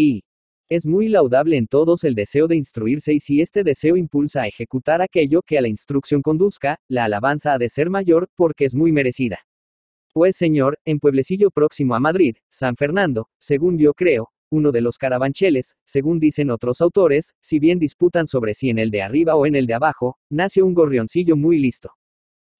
Y es muy laudable en todos el deseo de instruirse y si este deseo impulsa a ejecutar aquello que a la instrucción conduzca, la alabanza ha de ser mayor, porque es muy merecida. Pues señor, en pueblecillo próximo a Madrid, San Fernando, según yo creo, uno de los carabancheles, según dicen otros autores, si bien disputan sobre si en el de arriba o en el de abajo, nace un gorrioncillo muy listo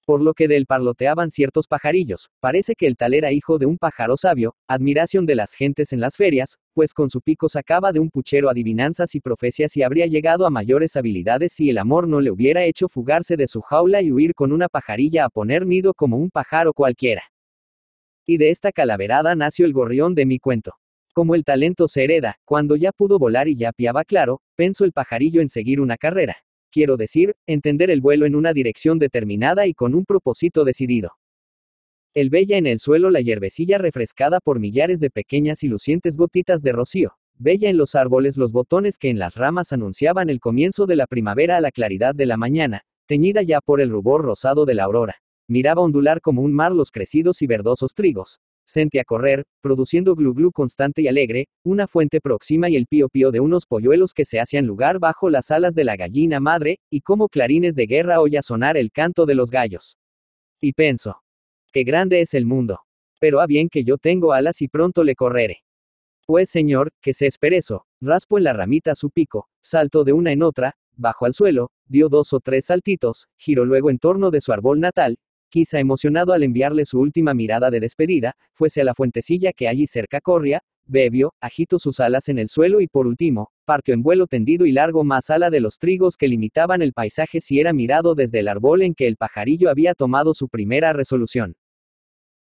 por lo que de él parloteaban ciertos pajarillos. Parece que el tal era hijo de un pájaro sabio, admiración de las gentes en las ferias, pues con su pico sacaba de un puchero adivinanzas y profecías y habría llegado a mayores habilidades si el amor no le hubiera hecho fugarse de su jaula y huir con una pajarilla a poner nido como un pájaro cualquiera. Y de esta calaverada nació el gorrión de mi cuento. Como el talento se hereda, cuando ya pudo volar y ya piaba claro, pensó el pajarillo en seguir una carrera quiero decir, entender el vuelo en una dirección determinada y con un propósito decidido. El bella en el suelo la hierbecilla refrescada por millares de pequeñas y lucientes gotitas de rocío, bella en los árboles los botones que en las ramas anunciaban el comienzo de la primavera a la claridad de la mañana, teñida ya por el rubor rosado de la aurora. Miraba ondular como un mar los crecidos y verdosos trigos, sente a correr, produciendo glu-glu constante y alegre, una fuente próxima y el pío-pío de unos polluelos que se hacían lugar bajo las alas de la gallina madre, y como clarines de guerra oía sonar el canto de los gallos. Y pienso, qué grande es el mundo. Pero a bien que yo tengo alas y pronto le correré. Pues señor, que se eso raspo en la ramita su pico, salto de una en otra, bajo al suelo, dio dos o tres saltitos, giró luego en torno de su árbol natal, Quizá emocionado al enviarle su última mirada de despedida, fuese a la fuentecilla que allí cerca corría, bebió, agitó sus alas en el suelo y por último, partió en vuelo tendido y largo más ala de los trigos que limitaban el paisaje si era mirado desde el árbol en que el pajarillo había tomado su primera resolución.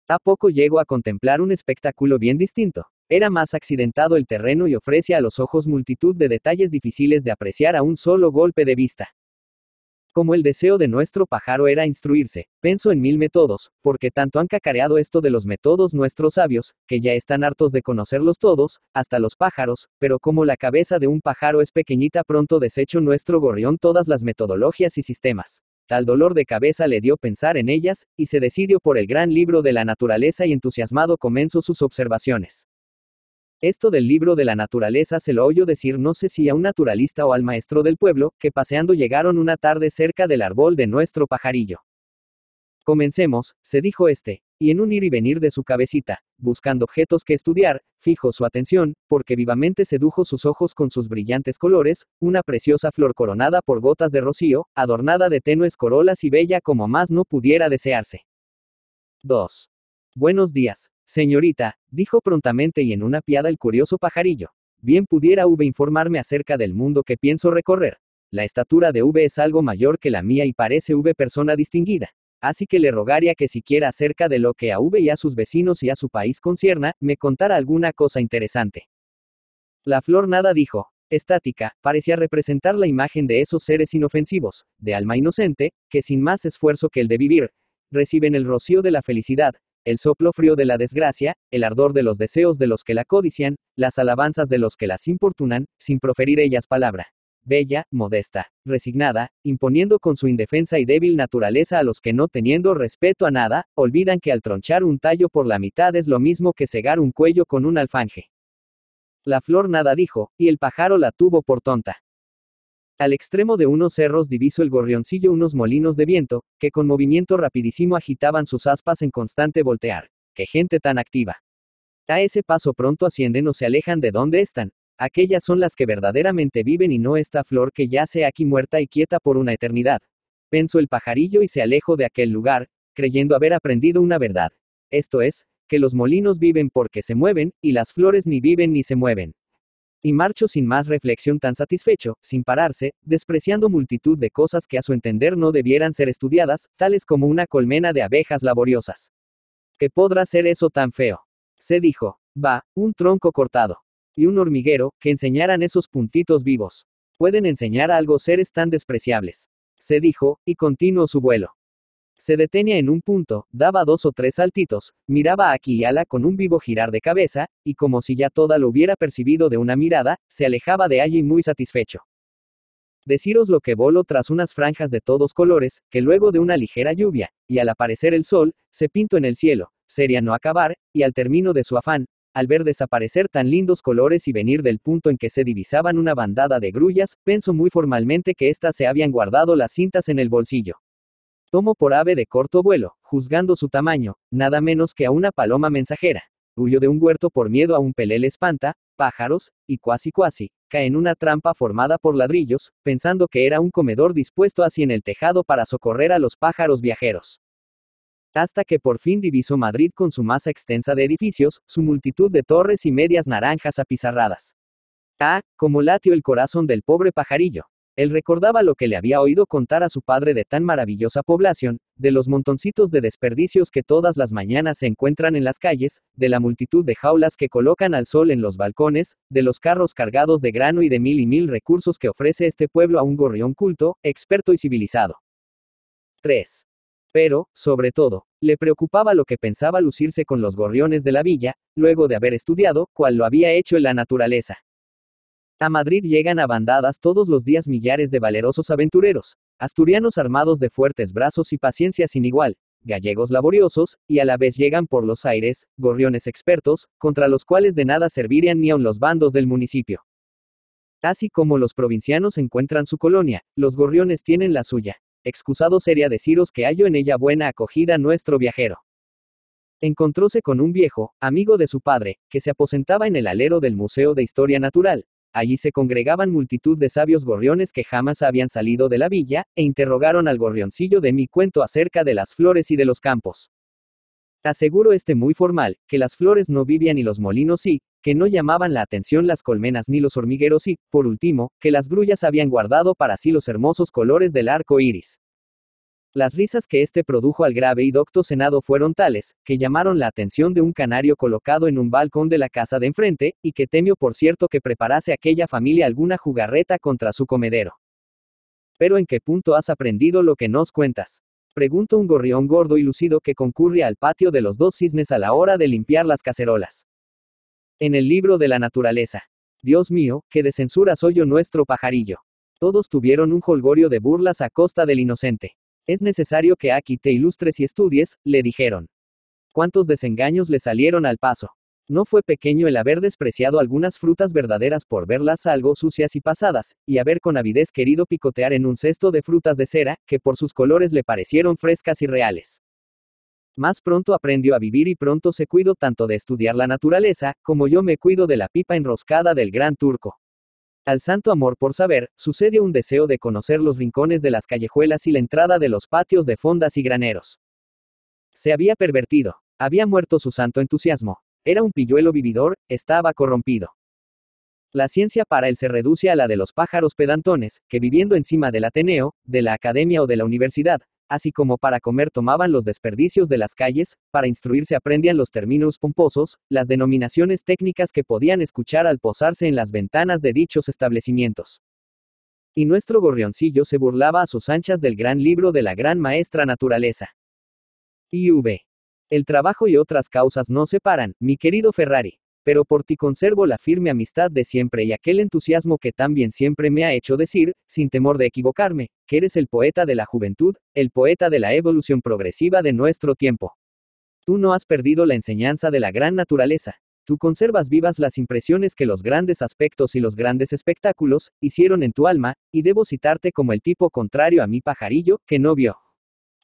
A poco llegó a contemplar un espectáculo bien distinto. Era más accidentado el terreno y ofrece a los ojos multitud de detalles difíciles de apreciar a un solo golpe de vista. Como el deseo de nuestro pájaro era instruirse, penso en mil métodos, porque tanto han cacareado esto de los métodos nuestros sabios, que ya están hartos de conocerlos todos, hasta los pájaros, pero como la cabeza de un pájaro es pequeñita pronto desecho nuestro gorrión todas las metodologías y sistemas. Tal dolor de cabeza le dio pensar en ellas, y se decidió por el gran libro de la naturaleza y entusiasmado comenzó sus observaciones. Esto del libro de la naturaleza se lo oyó decir no sé si a un naturalista o al maestro del pueblo, que paseando llegaron una tarde cerca del árbol de nuestro pajarillo. Comencemos, se dijo este, y en un ir y venir de su cabecita, buscando objetos que estudiar, fijó su atención, porque vivamente sedujo sus ojos con sus brillantes colores, una preciosa flor coronada por gotas de rocío, adornada de tenues corolas y bella como más no pudiera desearse. 2. Buenos días, Señorita, dijo prontamente y en una piada el curioso pajarillo. Bien pudiera V informarme acerca del mundo que pienso recorrer. La estatura de V es algo mayor que la mía y parece V persona distinguida. Así que le rogaría que siquiera acerca de lo que a V y a sus vecinos y a su país concierna, me contara alguna cosa interesante. La flor nada dijo, estática, parecía representar la imagen de esos seres inofensivos, de alma inocente, que sin más esfuerzo que el de vivir, reciben el rocío de la felicidad, el soplo frío de la desgracia, el ardor de los deseos de los que la codician, las alabanzas de los que las importunan, sin proferir ellas palabra. Bella, modesta, resignada, imponiendo con su indefensa y débil naturaleza a los que no teniendo respeto a nada, olvidan que al tronchar un tallo por la mitad es lo mismo que cegar un cuello con un alfanje. La flor nada dijo, y el pájaro la tuvo por tonta. Al extremo de unos cerros diviso el gorrioncillo unos molinos de viento, que con movimiento rapidísimo agitaban sus aspas en constante voltear. ¡Qué gente tan activa! A ese paso pronto ascienden o se alejan de donde están. Aquellas son las que verdaderamente viven y no esta flor que yace aquí muerta y quieta por una eternidad. Pensó el pajarillo y se alejó de aquel lugar, creyendo haber aprendido una verdad. Esto es, que los molinos viven porque se mueven, y las flores ni viven ni se mueven y marchó sin más reflexión tan satisfecho, sin pararse, despreciando multitud de cosas que a su entender no debieran ser estudiadas, tales como una colmena de abejas laboriosas. ¿Qué podrá ser eso tan feo? Se dijo. Va, un tronco cortado. Y un hormiguero, que enseñaran esos puntitos vivos. Pueden enseñar algo seres tan despreciables. Se dijo, y continuó su vuelo. Se detenía en un punto, daba dos o tres saltitos, miraba aquí y ala con un vivo girar de cabeza, y como si ya toda lo hubiera percibido de una mirada, se alejaba de allí muy satisfecho. Deciros lo que voló tras unas franjas de todos colores, que luego de una ligera lluvia, y al aparecer el sol, se pintó en el cielo, sería no acabar, y al término de su afán, al ver desaparecer tan lindos colores y venir del punto en que se divisaban una bandada de grullas, pensó muy formalmente que éstas se habían guardado las cintas en el bolsillo. Tomo por ave de corto vuelo, juzgando su tamaño, nada menos que a una paloma mensajera. Huyo de un huerto por miedo a un pelele espanta, pájaros, y cuasi cuasi, cae en una trampa formada por ladrillos, pensando que era un comedor dispuesto así en el tejado para socorrer a los pájaros viajeros. Hasta que por fin divisó Madrid con su masa extensa de edificios, su multitud de torres y medias naranjas apizarradas. Ah, como latió el corazón del pobre pajarillo, él recordaba lo que le había oído contar a su padre de tan maravillosa población, de los montoncitos de desperdicios que todas las mañanas se encuentran en las calles, de la multitud de jaulas que colocan al sol en los balcones, de los carros cargados de grano y de mil y mil recursos que ofrece este pueblo a un gorrión culto, experto y civilizado. 3. Pero, sobre todo, le preocupaba lo que pensaba lucirse con los gorriones de la villa, luego de haber estudiado, cuál lo había hecho en la naturaleza. A Madrid llegan a bandadas todos los días millares de valerosos aventureros, asturianos armados de fuertes brazos y paciencia sin igual, gallegos laboriosos, y a la vez llegan por los aires, gorriones expertos, contra los cuales de nada servirían ni aun los bandos del municipio. Así como los provincianos encuentran su colonia, los gorriones tienen la suya. Excusado sería deciros que hallo en ella buena acogida nuestro viajero. Encontróse con un viejo, amigo de su padre, que se aposentaba en el alero del Museo de Historia Natural, Allí se congregaban multitud de sabios gorriones que jamás habían salido de la villa, e interrogaron al gorrioncillo de mi cuento acerca de las flores y de los campos. Aseguro este muy formal, que las flores no vivían y los molinos sí, que no llamaban la atención las colmenas ni los hormigueros y, por último, que las grullas habían guardado para sí los hermosos colores del arco iris. Las risas que este produjo al grave y docto Senado fueron tales, que llamaron la atención de un canario colocado en un balcón de la casa de enfrente, y que temió por cierto que preparase aquella familia alguna jugarreta contra su comedero. Pero ¿en qué punto has aprendido lo que nos cuentas? Pregunto un gorrión gordo y lucido que concurre al patio de los dos cisnes a la hora de limpiar las cacerolas. En el libro de la naturaleza. Dios mío, que de censura soy yo nuestro pajarillo. Todos tuvieron un holgorio de burlas a costa del inocente. Es necesario que aquí te ilustres y estudies, le dijeron. ¿Cuántos desengaños le salieron al paso? No fue pequeño el haber despreciado algunas frutas verdaderas por verlas algo sucias y pasadas, y haber con avidez querido picotear en un cesto de frutas de cera, que por sus colores le parecieron frescas y reales. Más pronto aprendió a vivir y pronto se cuidó tanto de estudiar la naturaleza, como yo me cuido de la pipa enroscada del gran turco. Al santo amor por saber, sucede un deseo de conocer los rincones de las callejuelas y la entrada de los patios de fondas y graneros. Se había pervertido. Había muerto su santo entusiasmo. Era un pilluelo vividor, estaba corrompido. La ciencia para él se reduce a la de los pájaros pedantones, que viviendo encima del Ateneo, de la academia o de la universidad, así como para comer tomaban los desperdicios de las calles, para instruirse aprendían los términos pomposos, las denominaciones técnicas que podían escuchar al posarse en las ventanas de dichos establecimientos. Y nuestro gorrioncillo se burlaba a sus anchas del gran libro de la gran maestra naturaleza. IV. El trabajo y otras causas no separan, mi querido Ferrari pero por ti conservo la firme amistad de siempre y aquel entusiasmo que también siempre me ha hecho decir, sin temor de equivocarme, que eres el poeta de la juventud, el poeta de la evolución progresiva de nuestro tiempo. Tú no has perdido la enseñanza de la gran naturaleza. Tú conservas vivas las impresiones que los grandes aspectos y los grandes espectáculos hicieron en tu alma, y debo citarte como el tipo contrario a mi pajarillo, que no vio.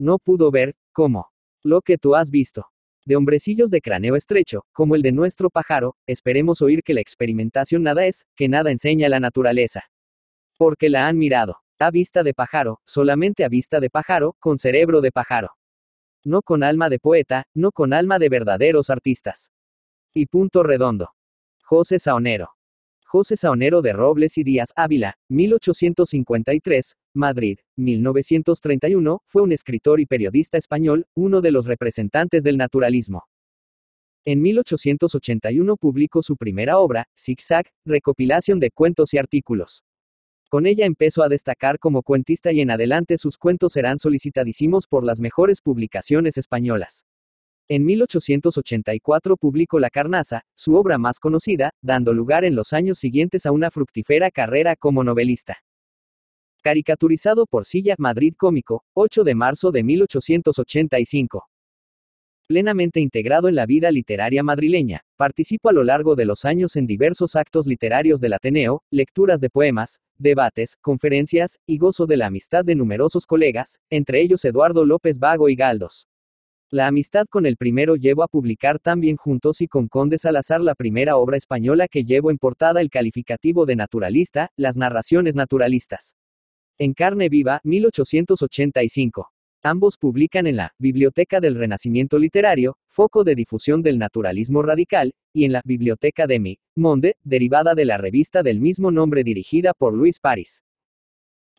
No pudo ver, cómo. Lo que tú has visto de hombrecillos de cráneo estrecho, como el de nuestro pájaro, esperemos oír que la experimentación nada es, que nada enseña la naturaleza. Porque la han mirado, a vista de pájaro, solamente a vista de pájaro, con cerebro de pájaro. No con alma de poeta, no con alma de verdaderos artistas. Y punto redondo. José Saonero. José Saonero de Robles y Díaz Ávila, 1853, Madrid, 1931, fue un escritor y periodista español, uno de los representantes del naturalismo. En 1881 publicó su primera obra, Zigzag, recopilación de cuentos y artículos. Con ella empezó a destacar como cuentista y en adelante sus cuentos serán solicitadísimos por las mejores publicaciones españolas. En 1884 publicó La Carnaza, su obra más conocida, dando lugar en los años siguientes a una fructífera carrera como novelista. Caricaturizado por Silla Madrid Cómico, 8 de marzo de 1885. Plenamente integrado en la vida literaria madrileña, participó a lo largo de los años en diversos actos literarios del Ateneo, lecturas de poemas, debates, conferencias, y gozo de la amistad de numerosos colegas, entre ellos Eduardo López Vago y Galdos. La amistad con el primero llevó a publicar también juntos y con Conde Salazar la primera obra española que llevó en portada el calificativo de naturalista, las narraciones naturalistas. En carne viva, 1885. Ambos publican en la Biblioteca del Renacimiento Literario, foco de difusión del naturalismo radical, y en la Biblioteca de Mi Monde, derivada de la revista del mismo nombre dirigida por Luis París.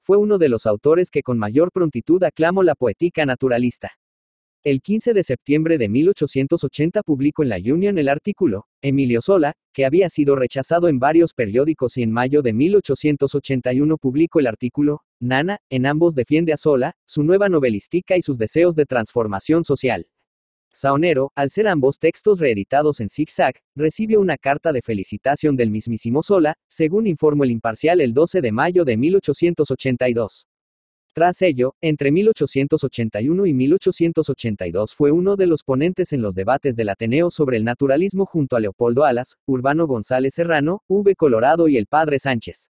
Fue uno de los autores que con mayor prontitud aclamó la poética naturalista. El 15 de septiembre de 1880 publicó en la Union el artículo, Emilio Sola, que había sido rechazado en varios periódicos y en mayo de 1881 publicó el artículo, Nana, en ambos defiende a Sola, su nueva novelística y sus deseos de transformación social. Saonero, al ser ambos textos reeditados en zigzag, recibe una carta de felicitación del mismísimo Sola, según informó el imparcial el 12 de mayo de 1882. Tras ello, entre 1881 y 1882 fue uno de los ponentes en los debates del Ateneo sobre el naturalismo junto a Leopoldo Alas, Urbano González Serrano, V. Colorado y el padre Sánchez.